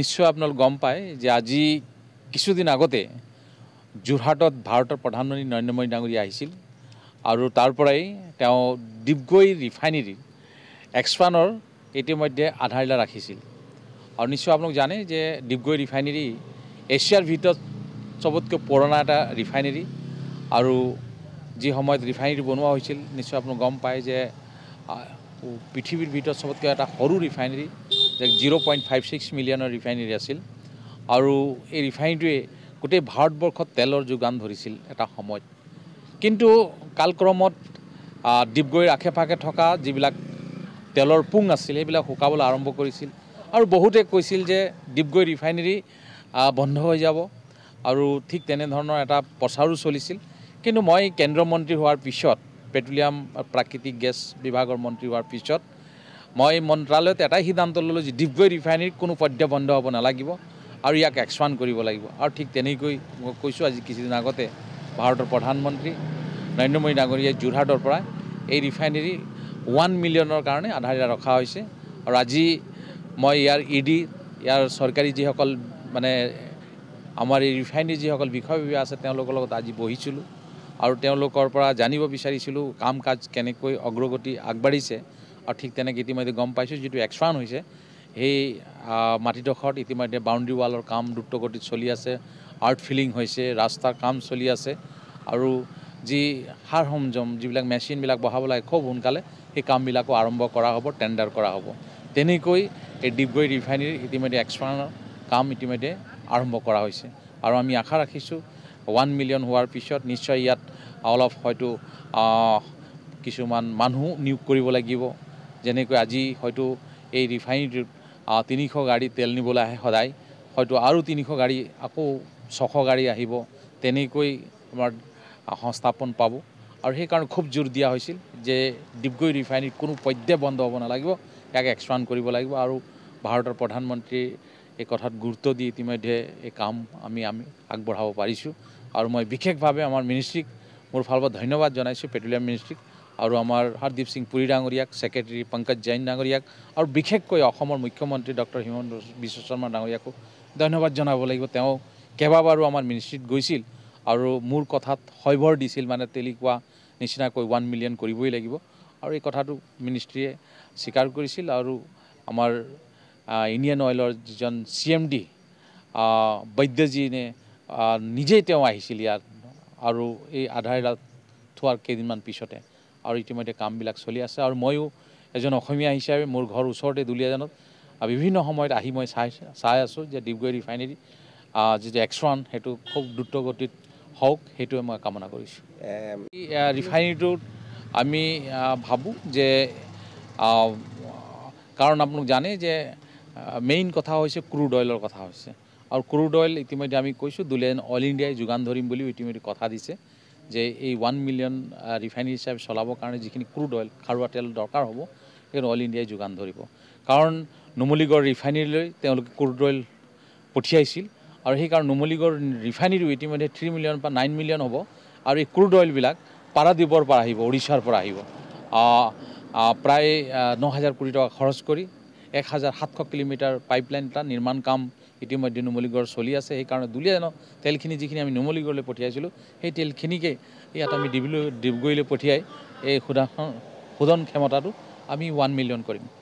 নিশ্চয় আপোনালোক গম পায় যে আজি কিছুদিন আগতে যোৰহাটত ভাৰতৰ প্ৰধানমন্ত্ৰী নৰেন্দ্ৰ মোদী ডাঙৰীয়া আহিছিল আৰু তাৰ পৰাই তেওঁ ডিগৈ ৰিফাইনেৰীৰ এক্সপানৰ ইতিমধ্যে আধাৰশিলা ৰাখিছিল আৰু নিশ্চয় আপোনালোক জানে যে ডিগৈ ৰিফাইনেৰী এছিয়াৰ ভিতৰত চবতকৈ পুৰণা এটা ৰিফাইনেৰী আৰু যি সময়ত ৰিফাইনেৰী বনোৱা হৈছিল নিশ্চয় আপোনালোক গম পায় যে পৃথিৱীৰ ভিতৰত চবতকৈ এটা সৰু ৰিফাইনেৰী যে জিৰ' পইণ্ট ফাইভ ছিক্স মিলিয়নৰ ৰিফাইনেৰী আছিল আৰু এই ৰিফাইনেৰীটোৱে গোটেই ভাৰতবৰ্ষত তেলৰ যোগান ধৰিছিল এটা সময়ত কিন্তু কালক্ৰমত ডিগবৈৰ আশে পাশে থকা যিবিলাক তেলৰ পুং আছিল সেইবিলাক শুকাবলৈ আৰম্ভ কৰিছিল আৰু বহুতে কৈছিল যে ডিগবৈ ৰিফাইনেৰী বন্ধ হৈ যাব আৰু ঠিক তেনেধৰণৰ এটা প্ৰচাৰো চলিছিল কিন্তু মই কেন্দ্ৰীয় মন্ত্ৰী হোৱাৰ পিছত পেট্ৰলিয়াম প্ৰাকৃতিক গেছ বিভাগৰ মন্ত্ৰী হোৱাৰ পিছত মই মন্ত্ৰালয়ত এটাই সিদ্ধান্ত ল'লোঁ যে ডিগবৈ ৰিফাইনেৰীত কোনো পৰ্য বন্ধ হ'ব নালাগিব আৰু ইয়াক এক্সপাণ্ড কৰিব লাগিব আৰু ঠিক তেনেকৈ মই কৈছোঁ আজি কিছুদিন আগতে ভাৰতৰ প্ৰধানমন্ত্ৰী নৰেন্দ্ৰ মোদী ডাঙৰীয়াই যোৰহাটৰ পৰা এই ৰিফাইনেৰী ওৱান মিলিয়নৰ কাৰণে আধাৰিতা ৰখা হৈছে আৰু আজি মই ইয়াৰ ই e ডি ইয়াৰ চৰকাৰী যিসকল মানে আমাৰ এই ৰিফাইনেৰী যিসকল বিষয়ববীয়া আছে তেওঁলোকৰ লগত আজি বহিছিলোঁ আৰু তেওঁলোকৰ পৰা জানিব বিচাৰিছিলোঁ কাম কাজ কেনেকৈ অগ্ৰগতি আগবাঢ়িছে আৰু ঠিক তেনেকৈ ইতিমধ্যে গম পাইছোঁ যিটো এক্সৱান হৈছে সেই মাটিডোখৰত ইতিমধ্যে বাউণ্ডেৰী ৱালৰ কাম দ্ৰুতগতিত চলি আছে আৰ্থ ফিলিং হৈছে ৰাস্তাৰ কাম চলি আছে আৰু যি সাৰ সংযম যিবিলাক মেচিনবিলাক বহাব লাগে খুব সোনকালে সেই কামবিলাকো আৰম্ভ কৰা হ'ব টেণ্ডাৰ কৰা হ'ব তেনেকৈ এই ডিগবৈ ৰিফাইনেৰীৰ ইতিমধ্যে এক্সপানৰ কাম ইতিমধ্যে আৰম্ভ কৰা হৈছে আৰু আমি আশা ৰাখিছোঁ ওৱান মিলিয়ন হোৱাৰ পিছত নিশ্চয় ইয়াত অলপ হয়তো কিছুমান মানুহ নিয়োগ কৰিব লাগিব যেনেকৈ আজি হয়তো এই ৰিফাইনেৰীত তিনিশ গাড়ী তেল নিবলৈ আহে সদায় হয়তো আৰু তিনিশ গাড়ী আকৌ ছশ গাড়ী আহিব তেনেকৈ আমাৰ সংস্থাপন পাব আৰু সেইকাৰণে খুব জোৰ দিয়া হৈছিল যে ডিগবৈ ৰিফাইনেৰীত কোনো পৰ্যায় বন্ধ হ'ব নালাগিব ইয়াক এক্সপাণ্ড কৰিব লাগিব আৰু ভাৰতৰ প্ৰধানমন্ত্ৰীৰ এই কথাত গুৰুত্ব দি ইতিমধ্যে এই কাম আমি আমি আগবঢ়াব পাৰিছোঁ আৰু মই বিশেষভাৱে আমাৰ মিনিষ্ট্ৰীক মোৰ ফালৰ পৰা ধন্যবাদ জনাইছোঁ পেট্ৰলিয়াম মিনিষ্ট্ৰীক আৰু আমাৰ হৰদীপ সিং পুৰী ডাঙৰীয়াক ছেক্ৰেটেৰী পংকজ জৈন ডাঙৰীয়াক আৰু বিশেষকৈ অসমৰ মুখ্যমন্ত্ৰী ডক্টৰ হিমন্ত বিশ্ব শৰ্মা ডাঙৰীয়াকো ধন্যবাদ জনাব লাগিব তেওঁ কেইবাবাৰো আমাৰ মিনিষ্ট্ৰিত গৈছিল আৰু মোৰ কথাত সৈভৰ দিছিল মানে তেনেকুৱা নিচিনাকৈ ওৱান মিলিয়ন কৰিবই লাগিব আৰু এই কথাটো মিনিষ্ট্ৰীয়ে স্বীকাৰ কৰিছিল আৰু আমাৰ ইণ্ডিয়ান অইলৰ যিজন চি এম ডি বৈদ্যজীনে নিজেই তেওঁ আহিছিল ইয়াত আৰু এই আধাৰ থোৱাৰ কেইদিনমান পিছতে আৰু ইতিমধ্যে কামবিলাক চলি আছে আৰু ময়ো এজন অসমীয়া হিচাপে মোৰ ঘৰ ওচৰতে দুলীয়াজানত বিভিন্ন সময়ত আহি মই চাই চাই আছোঁ যে ডিগবৈ ৰিফাইনেৰী যিটো এক্স ওৱান সেইটো খুব দ্ৰুতগতিত হওক সেইটোৱে মই কামনা কৰিছোঁ ৰিফাইনেৰীটোত আমি ভাবোঁ যে কাৰণ আপোনালোক জানে যে মেইন কথা হৈছে ক্ৰুড অইলৰ কথা হৈছে আৰু ক্ৰুড অইল ইতিমধ্যে আমি কৈছোঁ দুলীয়াজান অইল ইণ্ডিয়াই যোগান ধৰিম বুলিও ইতিমধ্যে কথা দিছে যে এই ওৱান মিলিয়ন ৰিফাইনেৰী হিচাপে চলাবৰ কাৰণে যিখিনি ক্ৰুড অইল খাৰুৱা তেল দৰকাৰ হ'ব সেইখিনি অইল ইণ্ডিয়াই যোগান ধৰিব কাৰণ নুমলীগড় ৰিফাইনেৰীলৈ তেওঁলোকে ক্ৰুড অইল পঠিয়াইছিল আৰু সেইকাৰণে নুমলীগড় ৰিফাইনেৰীও ইতিমধ্যে থ্ৰী মিলিয়ন বা নাইন মিলিয়ন হ'ব আৰু এই ক্ৰুড অইলবিলাক পাৰাদ্বীপৰ পৰা আহিব উৰিষ্যাৰ পৰা আহিব প্ৰায় ন হাজাৰ কোটি টকা খৰচ কৰি এক হাজাৰ সাতশ কিলোমিটাৰ পাইপলাইন এটা নিৰ্মাণ কাম ইতিমধ্যে নুমলীগড় চলি আছে সেইকাৰণে দুলীয়া তেলখিনি যিখিনি আমি নুমলীগড়লৈ পঠিয়াইছিলোঁ সেই তেলখিনিকে ইয়াত আমি ডিবিলৈ ডিবগুৰিলৈ পঠিয়াই এই শোধন শোধন ক্ষমতাটো আমি ওৱান মিলিয়ন কৰিম